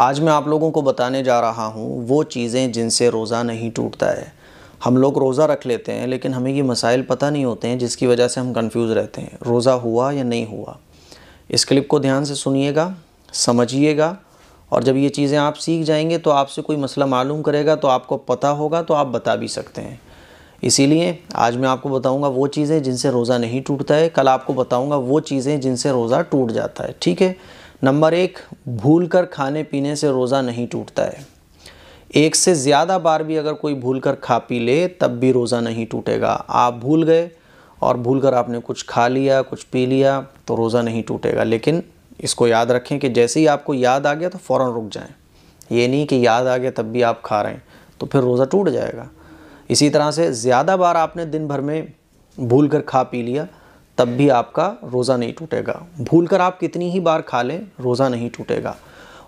आज मैं आप लोगों को बताने जा रहा हूँ वो चीज़ें जिनसे रोज़ा नहीं टूटता है हम लोग रोज़ा रख लेते हैं लेकिन हमें ये मसाइल पता नहीं होते हैं जिसकी वजह से हम कंफ्यूज रहते हैं रोज़ा हुआ या नहीं हुआ इस क्लिप को ध्यान से सुनिएगा समझिएगा और जब ये चीज़ें आप सीख जाएंगे तो आपसे कोई मसला मालूम करेगा तो आपको पता होगा तो आप बता भी सकते हैं इसीलिए आज मैं आपको बताऊंगा वो चीज़ें जिनसे रोज़ा नहीं टूटता है कल आपको बताऊंगा वो चीज़ें जिनसे रोज़ा टूट जाता है ठीक है नंबर एक भूल कर खाने पीने से रोज़ा नहीं टूटता है एक से ज़्यादा बार भी अगर कोई भूल कर खा पी ले तब भी रोज़ा नहीं टूटेगा आप भूल गए और भूल कर आपने कुछ खा लिया कुछ पी लिया तो रोज़ा नहीं टूटेगा लेकिन इसको याद रखें कि जैसे ही आपको याद आ गया तो फ़ौर रुक जाएँ ये नहीं कि याद आ गया तब भी आप खा रहे हैं तो फिर रोज़ा टूट जाएगा इसी तरह से ज़्यादा बार आपने दिन भर में भूल कर खा पी लिया तब भी आपका रोज़ा नहीं टूटेगा भूल कर आप कितनी ही बार खा लें रोज़ा नहीं टूटेगा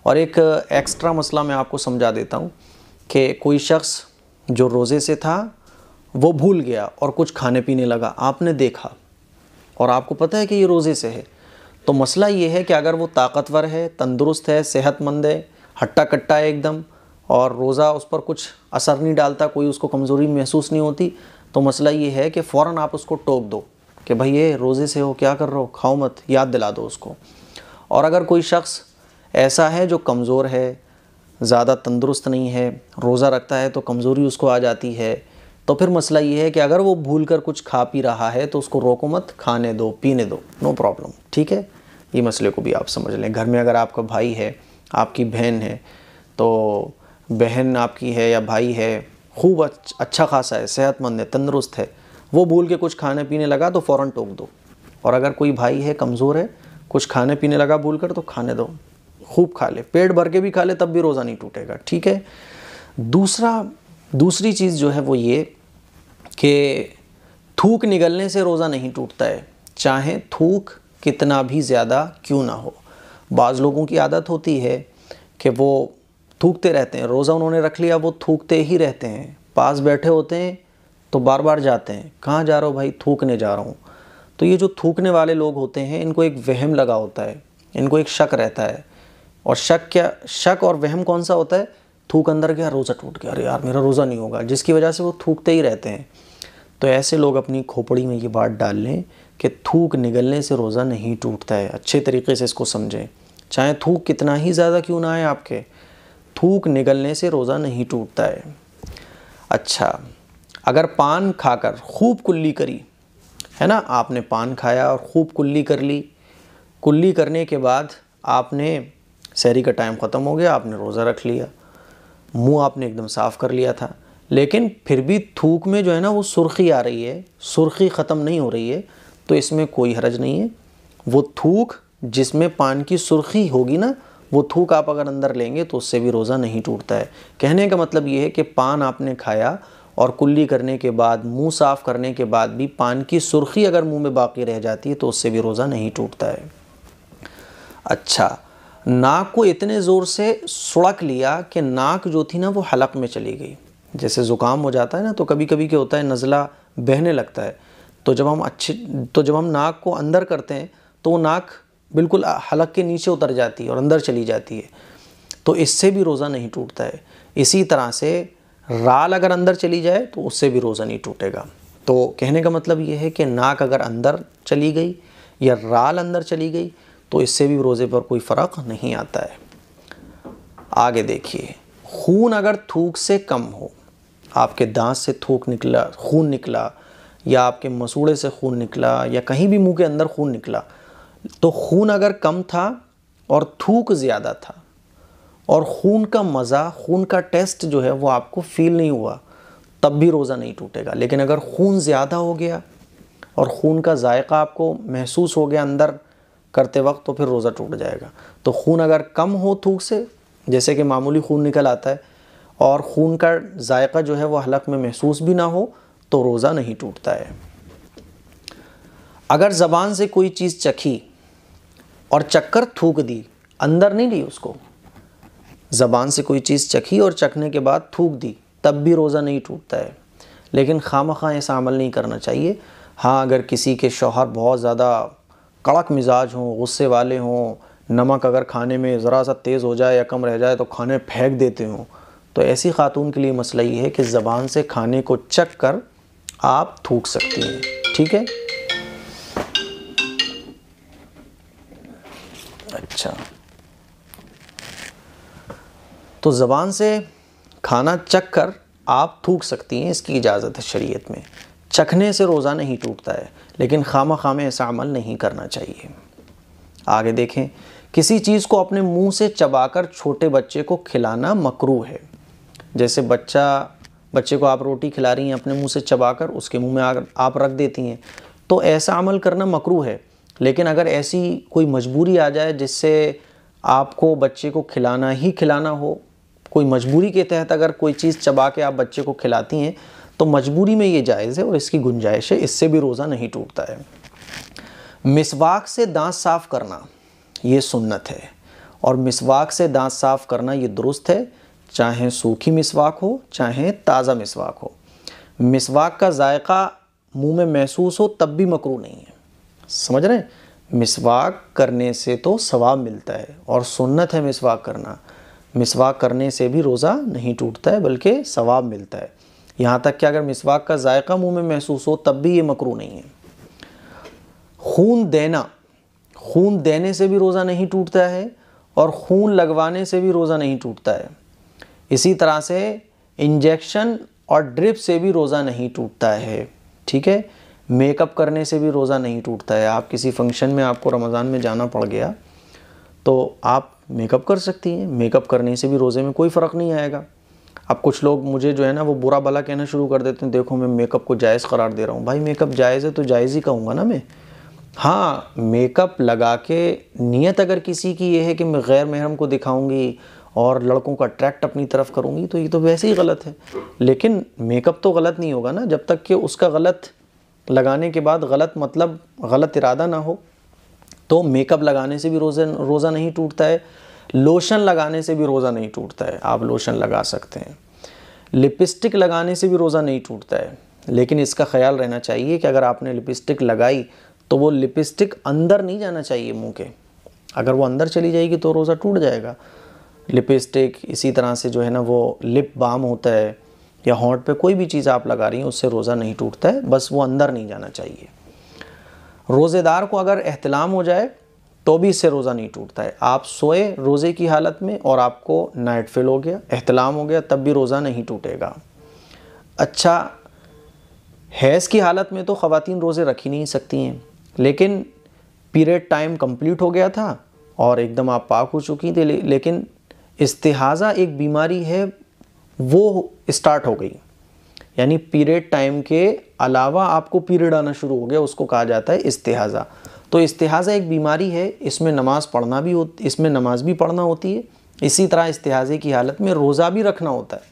और एक एक्स्ट्रा मसला मैं आपको समझा देता हूँ कि कोई शख्स जो रोज़े से था वो भूल गया और कुछ खाने पीने लगा आपने देखा और आपको पता है कि ये रोज़े से है तो मसला ये है कि अगर वो ताकतवर है तंदुरुस्त है सेहतमंद है हट्टा कट्टा है एकदम और रोज़ा उस पर कुछ असर नहीं डालता कोई उसको कमज़ोरी महसूस नहीं होती तो मसला ये है कि फ़ौर आप उसको टोक दो कि भाई ये रोज़े से हो क्या कर रहे हो खाओ मत याद दिला दो उसको और अगर कोई शख्स ऐसा है जो कमज़ोर है ज़्यादा तंदुरुस्त नहीं है रोज़ा रखता है तो कमज़ोरी उसको आ जाती है तो फिर मसला ये है कि अगर वो भूल कर कुछ खा पी रहा है तो उसको रोको मत खाने दो पीने दो नो प्रॉब्लम ठीक है ये मसले को भी आप समझ लें घर में अगर आपका भाई है आपकी बहन है तो बहन आपकी है या भाई है खूब अच्छा खासा है सेहतमंद है तंदुरुस्त है वो भूल के कुछ खाने पीने लगा तो फ़ौर टोक दो और अगर कोई भाई है कमज़ोर है कुछ खाने पीने लगा भूल कर तो खाने दो खूब खा ले पेट भर के भी खा ले तब भी रोज़ा नहीं टूटेगा ठीक है दूसरा दूसरी चीज़ जो है वो ये कि थूक निगलने से रोज़ा नहीं टूटता है चाहे थूक कितना भी ज़्यादा क्यों ना हो बाज़ लोगों की आदत होती है कि वो थूकते रहते हैं रोज़ा उन्होंने रख लिया वो थूकते ही रहते हैं पास बैठे होते हैं तो बार बार जाते हैं कहाँ जा रहा हो भाई थूकने जा रहा हूँ तो ये जो थूकने वाले लोग होते हैं इनको एक वहम लगा होता है इनको एक शक रहता है और शक क्या शक और वहम कौन सा होता है थूक अंदर गया रोज़ा टूट गया अरे यार मेरा रोज़ा नहीं होगा जिसकी वजह से वो थूकते ही रहते हैं तो ऐसे लोग अपनी खोपड़ी में ये बात डाल लें कि थूक निगलने से रोज़ा नहीं टूटता है अच्छे तरीके से इसको समझें चाहे थूक कितना ही ज़्यादा क्यों ना आए आपके थूक निगलने से रोज़ा नहीं टूटता है अच्छा अगर पान खाकर खूब कुल्ली करी है ना आपने पान खाया और खूब कुल्ली कर ली कुल्ली करने के बाद आपने शहरी का टाइम ख़त्म हो गया आपने रोज़ा रख लिया मुंह आपने एकदम साफ़ कर लिया था लेकिन फिर भी थूक में जो है ना वो सुर्खी आ रही है सुर्खी ख़त्म नहीं हो रही है तो इसमें कोई हरज नहीं है वो थूक जिसमें पान की सुर्खी होगी ना वो थूक आप अगर अंदर लेंगे तो उससे भी रोज़ा नहीं टूटता है कहने का मतलब ये है कि पान आपने खाया और कुल्ली करने के बाद मुंह साफ़ करने के बाद भी पान की सुर्खी अगर मुंह में बाकी रह जाती है तो उससे भी रोज़ा नहीं टूटता है अच्छा नाक को इतने ज़ोर से सुड़क लिया कि नाक जो थी ना वो हलक में चली गई जैसे ज़ुकाम हो जाता है ना तो कभी कभी क्या होता है नज़ला बहने लगता है तो जब हम अच्छे तो जब हम नाक को अंदर करते हैं तो वो नाक बिल्कुल हलक के नीचे उतर जाती है और अंदर चली जाती है तो इससे भी रोज़ा नहीं टूटता है इसी तरह से राल अगर अंदर चली जाए तो उससे भी रोज़ा नहीं टूटेगा तो कहने का मतलब ये है कि नाक अगर अंदर चली गई या राल अंदर चली गई तो इससे भी रोज़े पर कोई फ़र्क नहीं आता है आगे देखिए खून अगर थूक से कम हो आपके दांत से थूक निकला खून निकला या आपके मसूड़े से खून निकला या कहीं भी मुंह के अंदर खून निकला तो खून अगर कम था और थूक ज़्यादा था और खून का मज़ा खून का टेस्ट जो है वो आपको फील नहीं हुआ तब भी रोज़ा नहीं टूटेगा लेकिन अगर खून ज़्यादा हो गया और खून का जायका आपको महसूस हो गया अंदर करते वक्त तो फिर रोज़ा टूट जाएगा तो खून अगर कम हो थूक से जैसे कि मामूली खून निकल आता है और खून का जायका जो है वह हलक में महसूस भी ना हो तो रोज़ा नहीं टूटता है अगर ज़बान से कोई चीज़ चखी और चक्कर थूक दी अंदर नहीं ली उसको ज़बान से कोई चीज़ चखी और चखने के बाद थूक दी तब भी रोज़ा नहीं टूटता है लेकिन खाम खां ऐसा अमल नहीं करना चाहिए हाँ अगर किसी के शोहर बहुत ज़्यादा कड़क मिजाज हों गुस्से वाले हों नमक अगर खाने में ज़रा सा तेज़ हो जाए या कम रह जाए तो खाने फेंक देते हों तो ऐसी ख़ातून के लिए मसला ये है कि ज़बान से खाने को चख कर आप थूक सकती हैं ठीक है अच्छा तो ज़बान से खाना चख कर आप थूक सकती हैं इसकी इजाज़त है शरीयत में चखने से रोज़ा नहीं टूटता है लेकिन खामा खामे ऐसा अमल नहीं करना चाहिए आगे देखें किसी चीज़ को अपने मुंह से चबाकर छोटे बच्चे को खिलाना मकरू है जैसे बच्चा बच्चे को आप रोटी खिला रही हैं अपने मुंह से चबाकर उसके मुंह में आकर आप रख देती हैं तो ऐसा अमल करना मकरू है लेकिन अगर ऐसी कोई मजबूरी आ जाए जिससे आपको बच्चे को खिलाना ही खिलाना हो कोई मजबूरी के तहत अगर कोई चीज़ चबा के आप बच्चे को खिलाती हैं तो मजबूरी में ये जायज़ है और इसकी गुंजाइश है इससे भी रोज़ा नहीं टूटता है मिसवाक से दांत साफ़ करना ये सुन्नत है और मिसवाक से दांत साफ़ करना ये दुरुस्त है चाहे सूखी मिसवाक हो चाहे ताज़ा मिसवाक हो मिसवाक का जायका मुंह में महसूस हो तब भी मकरू नहीं है समझ रहे हैं मिसवाक करने से तो सवाब मिलता है और सुन्नत है मिसवाक करना मिसवाक करने से भी रोज़ा नहीं टूटता है बल्कि सवाब मिलता है यहाँ तक कि अगर मिसवाक का जायका मुंह में महसूस हो तब भी ये मकरू नहीं है खून देना खून देने से भी रोज़ा नहीं टूटता है और खून लगवाने से भी रोज़ा नहीं टूटता है इसी तरह से इंजेक्शन और ड्रिप से भी रोज़ा नहीं टूटता है ठीक है मेकअप करने से भी रोज़ा नहीं टूटता है आप किसी फंक्शन में आपको रमज़ान में जाना पड़ गया तो आप मेकअप कर सकती हैं मेकअप करने से भी रोज़े में कोई फ़र्क नहीं आएगा अब कुछ लोग मुझे जो है ना वो बुरा भला कहना शुरू कर देते हैं देखो मैं मेकअप को जायज़ करार दे रहा हूँ भाई मेकअप जायज़ है तो जायज़ ही कहूँगा ना मैं हाँ मेकअप लगा के नीयत अगर किसी की ये है कि मैं गैर महरम को दिखाऊंगी और लड़कों को अट्रैक्ट अपनी तरफ करूंगी तो ये तो वैसे ही गलत है लेकिन मेकअप तो गलत नहीं होगा ना जब तक कि उसका गलत लगाने के बाद गलत मतलब गलत इरादा ना हो तो मेकअप लगाने से भी रोज़ा रोज़ा नहीं टूटता है लोशन लगाने से भी रोज़ा नहीं टूटता है आप लोशन लगा सकते हैं लिपस्टिक लगाने से भी रोज़ा नहीं टूटता है लेकिन इसका ख्याल रहना चाहिए कि अगर आपने लिपस्टिक लगाई तो वो लिपस्टिक अंदर नहीं जाना चाहिए मुंह के अगर वो अंदर चली जाएगी तो रोज़ा टूट जाएगा लिपस्टिक इसी तरह से जो है ना वो लिप बाम होता है या हॉट पे कोई भी चीज़ आप लगा रही हैं उससे रोज़ा नहीं टूटता है बस वो अंदर नहीं जाना चाहिए रोज़ेदार को अगर अहतलाम हो जाए तो भी इससे रोज़ा नहीं टूटता है आप सोए रोज़े की हालत में और आपको नाइट फेल हो गया अहतलाम हो गया तब भी रोज़ा नहीं टूटेगा अच्छा हैज़ की हालत में तो ख़वातीन रोज़े रख ही नहीं सकती हैं लेकिन पीरियड टाइम कंप्लीट हो गया था और एकदम आप पाक हो चुकी थी ले, लेकिन इस्तेहाज़ा एक बीमारी है वो स्टार्ट हो गई यानी पीरियड टाइम के अलावा आपको पीरियड आना शुरू हो गया उसको कहा जाता है इस्तेहाज़ा तो इस्तेहाज़ा एक बीमारी है इसमें नमाज़ पढ़ना भी हो इसमें नमाज़ भी पढ़ना होती है इसी तरह इस्तेहाज़े की हालत में रोज़ा भी रखना होता है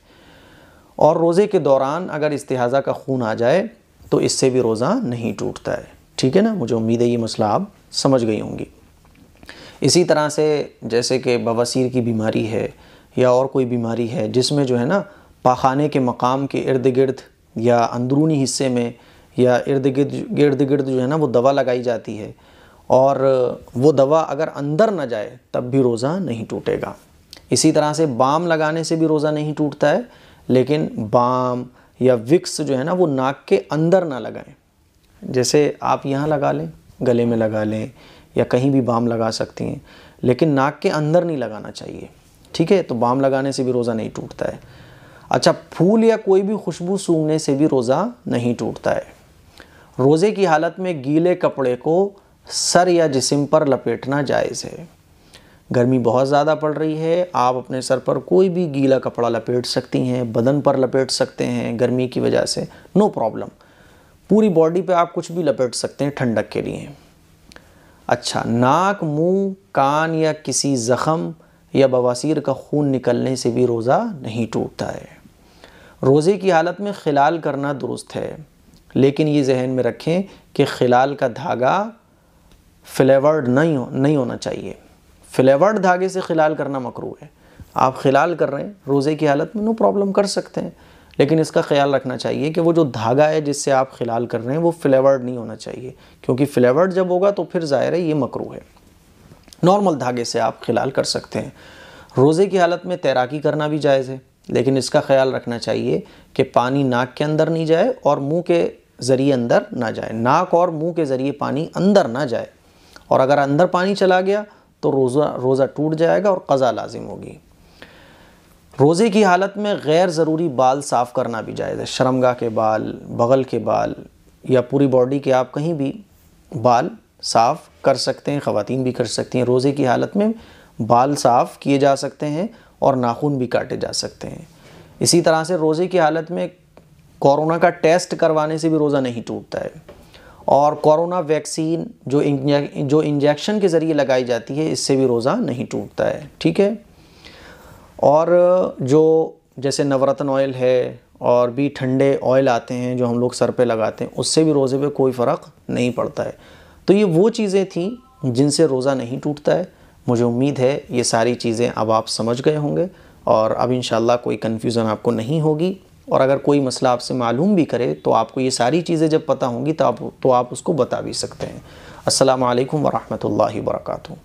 और रोज़े के दौरान अगर इस्तेहाज़ा का खून आ जाए तो इससे भी रोज़ा नहीं टूटता है ठीक है ना मुझे उम्मीद है ये मसला आप समझ गई होंगी इसी तरह से जैसे कि बवासीर की बीमारी है या और कोई बीमारी है जिसमें जो है ना पाखाने के मकाम के इर्द गिर्द या अंदरूनी हिस्से में या इर्द गिर्द इर्द गिर्द जो है ना वो दवा लगाई जाती है और वो दवा अगर अंदर ना जाए तब भी रोज़ा नहीं टूटेगा इसी तरह से बाम लगाने से भी रोज़ा नहीं टूटता है लेकिन बाम या विक्स जो है ना वो नाक के अंदर ना लगाएं जैसे आप यहाँ लगा लें गले में लगा लें या कहीं भी बाम लगा सकती हैं लेकिन नाक के अंदर नहीं लगाना चाहिए ठीक है तो बाम लगाने से भी रोज़ा नहीं टूटता है अच्छा फूल या कोई भी खुशबू सूंघने से भी रोज़ा नहीं टूटता है रोज़े की हालत में गीले कपड़े को सर या जिसम पर लपेटना जायज़ है गर्मी बहुत ज़्यादा पड़ रही है आप अपने सर पर कोई भी गीला कपड़ा लपेट सकती हैं बदन पर लपेट सकते हैं गर्मी की वजह से नो प्रॉब्लम पूरी बॉडी पे आप कुछ भी लपेट सकते हैं ठंडक के लिए अच्छा नाक मुंह, कान या किसी ज़ख़म या बवासीर का खून निकलने से भी रोज़ा नहीं टूटता है रोज़े की हालत में खिलाल करना दुरुस्त है लेकिन ये जहन में रखें कि खिलाल का धागा फ्लेवर्ड नहीं हो नहीं होना चाहिए फ्लेवर्ड धागे से खिलाल करना मकरू है आप खिलाल कर रहे हैं रोज़े की हालत में नो प्रॉब्लम कर सकते हैं लेकिन इसका ख्याल रखना चाहिए कि वो जो धागा है जिससे आप खिलाल कर रहे हैं वो फ्लेवर्ड नहीं होना चाहिए क्योंकि फ्लेवर्ड जब होगा तो फिर ज़ाहिर है ये मकरू है नॉर्मल धागे से आप खिलाल कर सकते हैं रोज़े की हालत में तैराकी करना भी जायज़ है लेकिन इसका ख्याल रखना चाहिए कि पानी नाक के अंदर नहीं जाए और मुंह के ज़रिए अंदर ना जाए नाक और मुंह के ज़रिए पानी अंदर ना जाए और अगर अंदर पानी चला गया तो रोज़ा रोज़ा टूट जाएगा और कज़ा लाजिम होगी रोज़े की हालत में गैर ज़रूरी बाल साफ़ करना भी जायज़ है शर्मगा के बाल बगल के बाल या पूरी बॉडी के आप कहीं भी बाल साफ़ कर सकते हैं ख़वातीन भी कर सकती हैं रोज़े की हालत में बाल साफ़ किए जा सकते हैं और नाखून भी काटे जा सकते हैं इसी तरह से रोज़े की हालत में कोरोना का टेस्ट करवाने से भी रोज़ा नहीं टूटता है और कोरोना वैक्सीन जो जो इंजेक्शन के ज़रिए लगाई जाती है इससे भी रोज़ा नहीं टूटता है ठीक है और जो जैसे नवरत्न ऑयल है और भी ठंडे ऑयल आते हैं जो हम लोग सर पे लगाते हैं उससे भी रोज़े पे कोई फ़र्क नहीं पड़ता है तो ये वो चीज़ें थी जिनसे रोज़ा नहीं टूटता है मुझे उम्मीद है ये सारी चीज़ें अब आप समझ गए होंगे और अब इन कोई कन्फ्यूज़न आपको नहीं होगी और अगर कोई मसला आपसे मालूम भी करे तो आपको ये सारी चीज़ें जब पता होंगी तो आप तो आप उसको बता भी सकते हैं असल वरहमल वर्का